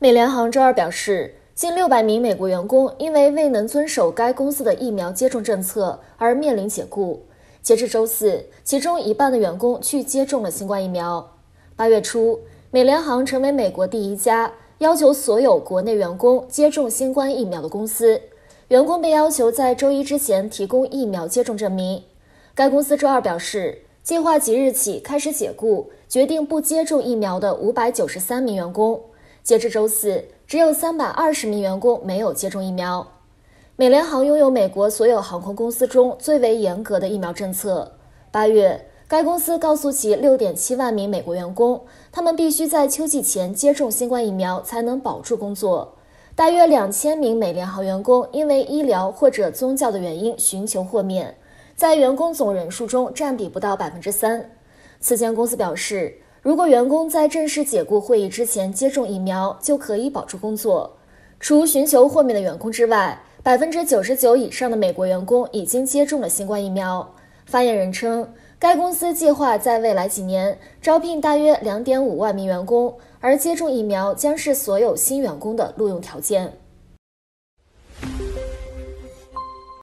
美联航周二表示，近六百名美国员工因为未能遵守该公司的疫苗接种政策而面临解雇。截至周四，其中一半的员工去接种了新冠疫苗。八月初，美联航成为美国第一家要求所有国内员工接种新冠疫苗的公司。员工被要求在周一之前提供疫苗接种证明。该公司周二表示，计划即日起开始解雇决定不接种疫苗的五百九十三名员工。截至周四，只有三百二十名员工没有接种疫苗。美联航拥有美国所有航空公司中最为严格的疫苗政策。八月，该公司告诉其六点七万名美国员工，他们必须在秋季前接种新冠疫苗才能保住工作。大约两千名美联航员工因为医疗或者宗教的原因寻求豁免，在员工总人数中占比不到百分之三。此前，公司表示。如果员工在正式解雇会议之前接种疫苗，就可以保住工作。除寻求豁免的员工之外，百分之九十九以上的美国员工已经接种了新冠疫苗。发言人称，该公司计划在未来几年招聘大约两点五万名员工，而接种疫苗将是所有新员工的录用条件。